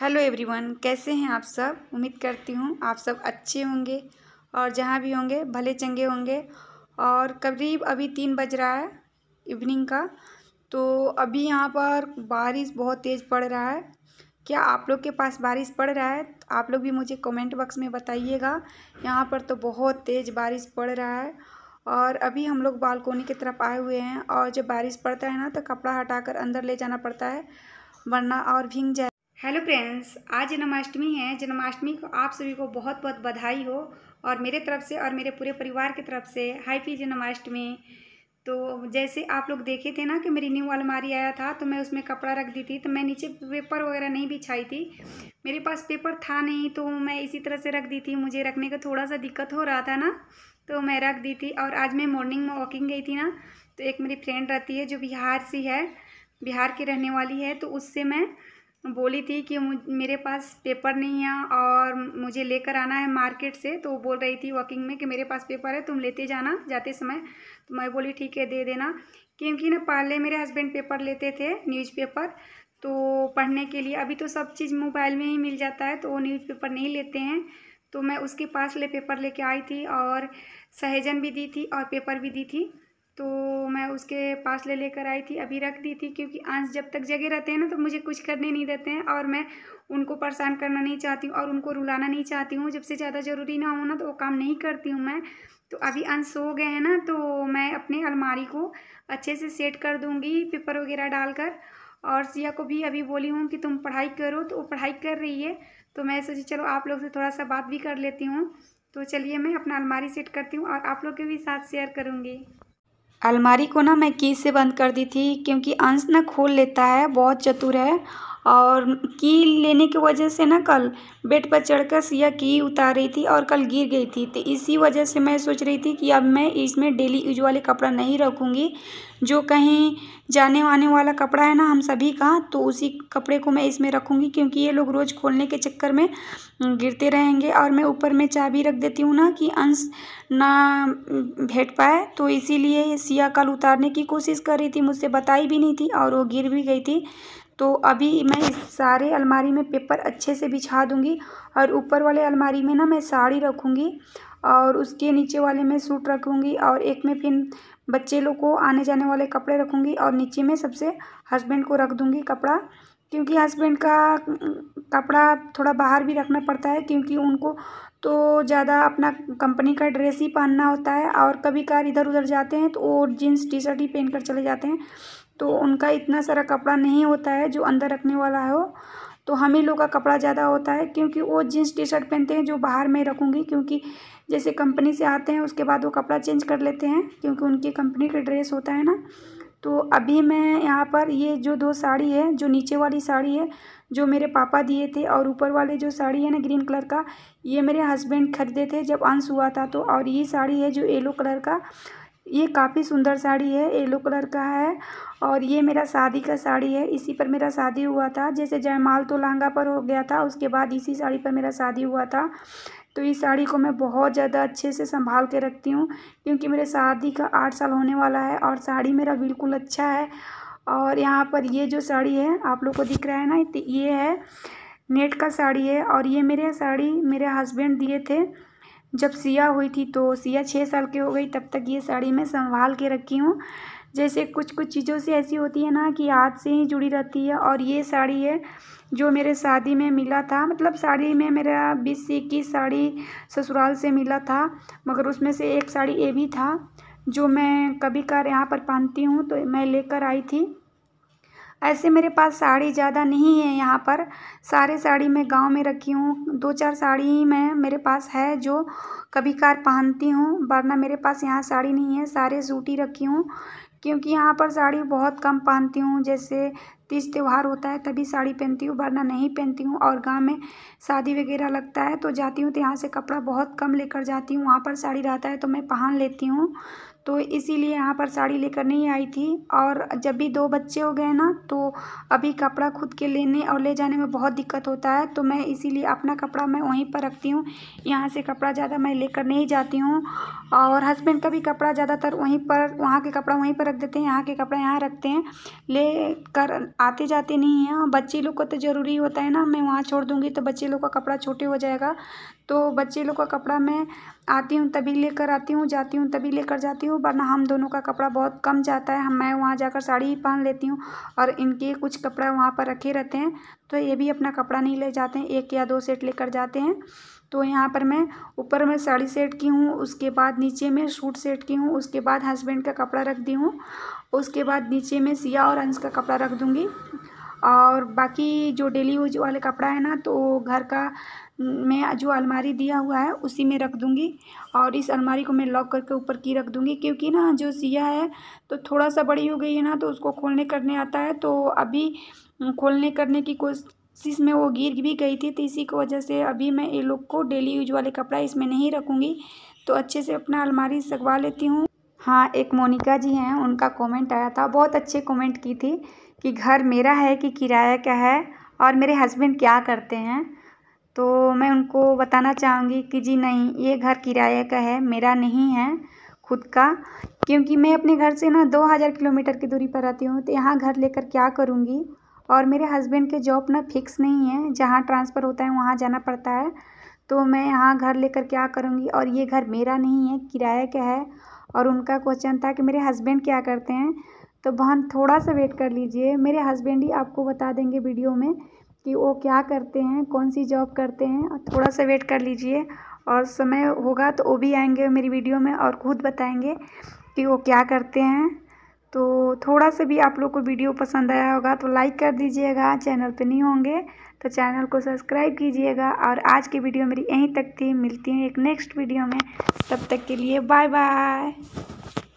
hello everyone कैसे हैं आप सब उम्मीद करती हूँ आप सब अच्छे होंगे और जहाँ भी होंगे भले चंगे होंगे और करीब अभी तीन बज रहा है इवनिंग का तो अभी यहाँ पर बारिश बहुत तेज़ पड़ रहा है क्या आप लोग के पास बारिश पड़ रहा है तो आप लोग भी मुझे कमेंट बॉक्स में बताइएगा यहाँ पर तो बहुत तेज़ बारिश पड़ रहा है और अभी हम लोग बालकोनी की तरफ आए हुए हैं और जब बारिश पड़ता है ना तो कपड़ा हटाकर अंदर ले जाना पड़ता है वरना और भींग जाए हेलो फ्रेंड्स आज जन्माष्टमी है जन्माष्टमी को आप सभी को बहुत बहुत बधाई हो और मेरे तरफ से और मेरे पूरे परिवार की तरफ से हैप्पी जन्माष्टमी तो जैसे आप लोग देखे थे ना कि मेरी न्यू अलमारी आया था तो मैं उसमें कपड़ा रख दी थी तो मैं नीचे पेपर वगैरह नहीं बिछाई थी मेरे पास पेपर था नहीं तो मैं इसी तरह से रख दी थी मुझे रखने का थोड़ा सा दिक्कत हो रहा था ना तो मैं रख दी थी और आज मैं मॉर्निंग में वॉकिंग गई थी ना तो एक मेरी फ्रेंड रहती है जो बिहार से है बिहार की रहने वाली है तो उससे मैं बोली थी कि मेरे पास पेपर नहीं है और मुझे लेकर आना है मार्केट से तो बोल रही थी वॉकिंग में कि मेरे पास पेपर है तुम लेते जाना जाते समय तो मैं बोली ठीक है दे देना क्योंकि ना पहले मेरे हस्बैंड पेपर लेते थे न्यूज़पेपर तो पढ़ने के लिए अभी तो सब चीज़ मोबाइल में ही मिल जाता है तो वो न्यूज़पेपर नहीं लेते हैं तो मैं उसके पास ले पेपर लेके आई थी और सहेजन भी दी थी और पेपर भी दी थी तो मैं उसके पास ले लेकर आई थी अभी रख दी थी क्योंकि आंस जब तक जगे रहते हैं ना तो मुझे कुछ करने नहीं देते हैं और मैं उनको परेशान करना नहीं चाहती हूँ और उनको रुलाना नहीं चाहती हूँ जब से ज़्यादा ज़रूरी ना हो ना तो वो काम नहीं करती हूँ मैं तो अभी अंश हो गए हैं ना तो मैं अपने अलमारी को अच्छे से सेट कर दूँगी पेपर वगैरह डालकर और सिया को भी अभी बोली हूँ कि तुम पढ़ाई करो तो वो पढ़ाई कर रही है तो मैं सोची चलो आप लोग से थोड़ा सा बात भी कर लेती हूँ तो चलिए मैं अपना अलमारी सेट करती हूँ और आप लोग के भी साथ शेयर करूँगी अलमारी को ना मैं की से बंद कर दी थी क्योंकि अंश ना खोल लेता है बहुत चतुर है और की लेने की वजह से ना कल बेड पर चढ़कर सिया की उतार रही थी और कल गिर गई थी तो इसी वजह से मैं सोच रही थी कि अब मैं इसमें डेली यूज वाले कपड़ा नहीं रखूँगी जो कहीं जाने आने वाला कपड़ा है ना हम सभी का तो उसी कपड़े को मैं इसमें रखूँगी क्योंकि ये लोग रोज़ खोलने के चक्कर में गिरते रहेंगे और मैं ऊपर में चाबी रख देती हूँ ना कि अंश ना भेट पाए तो इसीलिए सिया कल उतारने की कोशिश कर रही थी मुझसे बताई भी नहीं थी और वो गिर भी गई थी तो अभी मैं इस सारे अलमारी में पेपर अच्छे से बिछा दूँगी और ऊपर वाले अलमारी में ना मैं साड़ी रखूँगी और उसके नीचे वाले में सूट रखूँगी और एक में फिर बच्चे लोग को आने जाने वाले कपड़े रखूँगी और नीचे में सबसे हस्बैंड को रख दूँगी कपड़ा क्योंकि हस्बैंड का कपड़ा थोड़ा बाहर भी रखना पड़ता है क्योंकि उनको तो ज़्यादा अपना कंपनी का ड्रेस ही पहनना होता है और कभी कार इधर उधर जाते हैं तो वो जीन्स टी शर्ट ही पहन कर चले जाते हैं तो उनका इतना सारा कपड़ा नहीं होता है जो अंदर रखने वाला हो तो हम ही लोग का कपड़ा ज़्यादा होता है क्योंकि वो जीन्स टी शर्ट पहनते हैं जो बाहर में रखूँगी क्योंकि जैसे कंपनी से आते हैं उसके बाद वो कपड़ा चेंज कर लेते हैं क्योंकि उनकी कंपनी का ड्रेस होता है ना तो अभी मैं यहाँ पर ये जो दो साड़ी है जो नीचे वाली साड़ी है जो मेरे पापा दिए थे और ऊपर वाले जो साड़ी है ना ग्रीन कलर का ये मेरे हस्बैंड खरीदे थे जब अंश हुआ था तो और ये साड़ी है जो येलो कलर का ये काफ़ी सुंदर साड़ी है येलो कलर का है और ये मेरा शादी का साड़ी है इसी पर मेरा शादी हुआ था जैसे जयमाल तो लहंगा पर हो गया था उसके बाद इसी साड़ी पर मेरा शादी हुआ था तो इस साड़ी को मैं बहुत ज़्यादा अच्छे से संभाल के रखती हूँ क्योंकि मेरे शादी का आठ साल होने वाला है और साड़ी मेरा बिल्कुल अच्छा है और यहाँ पर ये जो साड़ी है आप लोग को दिख रहा है ना ये है नेट का साड़ी है और ये मेरे साड़ी मेरे हस्बैंड दिए थे जब सिया हुई थी तो सिया छः साल की हो गई तब तक ये साड़ी मैं संभाल के रखी हूँ जैसे कुछ कुछ चीज़ों से ऐसी होती है ना कि हाथ से ही जुड़ी रहती है और ये साड़ी है जो मेरे शादी में मिला था मतलब साड़ी में मेरा बीस से इक्कीस साड़ी ससुराल से मिला था मगर उसमें से एक साड़ी ये भी था जो मैं कभी कार यहाँ पर पहनती हूँ तो मैं लेकर आई थी ऐसे मेरे पास साड़ी ज़्यादा नहीं है यहाँ पर सारे साड़ी मैं गाँव में रखी हूँ दो चार साड़ी ही मैं मेरे पास है जो कभी कार पहनती हूँ वरना मेरे पास यहाँ साड़ी नहीं है सारे सूट ही रखी हूँ क्योंकि यहाँ पर साड़ी बहुत कम पहनती हूँ जैसे तीज त्यौहार होता है तभी साड़ी पहनती हूँ वरना नहीं पहनती हूँ और गांव में शादी वगैरह लगता है तो जाती हूँ तो यहाँ से कपड़ा बहुत कम लेकर जाती हूँ वहाँ पर साड़ी रहता है तो मैं पहन लेती हूँ तो इसीलिए यहाँ पर साड़ी लेकर नहीं आई थी और जब भी दो बच्चे हो गए ना तो अभी कपड़ा खुद के लेने और ले जाने में बहुत दिक्कत होता है तो मैं इसीलिए अपना कपड़ा मैं वहीं पर रखती हूँ यहाँ से कपड़ा ज़्यादा मैं लेकर नहीं जाती हूँ और हस्बैंड का भी कपड़ा ज़्यादातर वहीं पर वहाँ के कपड़ा वहीं पर रख देते हैं यहाँ के कपड़ा यहाँ रखते हैं ले कर आते जाते नहीं हैं बच्चे लोग को तो ज़रूरी होता है ना मैं वहाँ छोड़ दूँगी तो बच्चे लोग का कपड़ा छोटे हो जाएगा तो बच्चे लोग का कपड़ा मैं आती हूँ तभी लेकर आती हूँ जाती हूँ तभी लेकर जाती हूँ वरना हम दोनों का कपड़ा बहुत कम जाता है हम मैं वहाँ जाकर साड़ी ही पहन लेती हूँ और इनके कुछ कपड़ा वहाँ पर रखे रहते हैं तो ये भी अपना कपड़ा नहीं ले जाते हैं एक या दो सेट लेकर जाते हैं तो यहाँ पर मैं ऊपर में साड़ी सेट की हूँ उसके बाद नीचे में सूट सेट की हूँ उसके बाद हस्बैंड का कपड़ा रख दी हूँ उसके बाद नीचे में सिया और अंश का कपड़ा रख दूँगी और बाकी जो डेली यूज वाले कपड़ा है ना तो घर का मैं जो अलमारी दिया हुआ है उसी में रख दूँगी और इस अलमारी को मैं लॉक करके ऊपर की रख दूँगी क्योंकि ना जो सिया है तो थोड़ा सा बड़ी हो गई है ना तो उसको खोलने करने आता है तो अभी खोलने करने की कोशिश में वो गिर भी गई थी तो इसी की वजह से अभी मैं ये लोग को डेली यूज वाले कपड़ा इसमें नहीं रखूँगी तो अच्छे से अपना अलमारी सगवा लेती हूँ हाँ एक मोनिका जी हैं उनका कमेंट आया था बहुत अच्छे कमेंट की थी कि घर मेरा है कि किराया का है और मेरे हस्बैंड क्या करते हैं तो मैं उनको बताना चाहूँगी कि जी नहीं ये घर किराए का है मेरा नहीं है खुद का क्योंकि मैं अपने घर से ना दो हज़ार किलोमीटर की दूरी पर रहती हूँ तो यहाँ घर लेकर क्या करूँगी और मेरे हस्बैंड के जॉब ना फिक्स नहीं है जहाँ ट्रांसफ़र होता है वहाँ जाना पड़ता है तो मैं यहाँ घर लेकर क्या करूँगी और ये घर मेरा नहीं है किराए का है और उनका क्वेश्चन था कि मेरे हस्बैंड क्या करते हैं तो बहन थोड़ा सा वेट कर लीजिए मेरे हस्बैंड ही आपको बता देंगे वीडियो में कि वो क्या करते हैं कौन सी जॉब करते हैं थोड़ा सा वेट कर लीजिए और समय होगा तो वो भी आएंगे मेरी वीडियो में और खुद बताएंगे कि वो क्या करते हैं तो थोड़ा सा भी आप लोग को वीडियो पसंद आया होगा तो लाइक कर दीजिएगा चैनल पे नहीं होंगे तो चैनल को सब्सक्राइब कीजिएगा और आज की वीडियो मेरी यहीं तक थी मिलती हूँ एक नेक्स्ट वीडियो में तब तक के लिए बाय बाय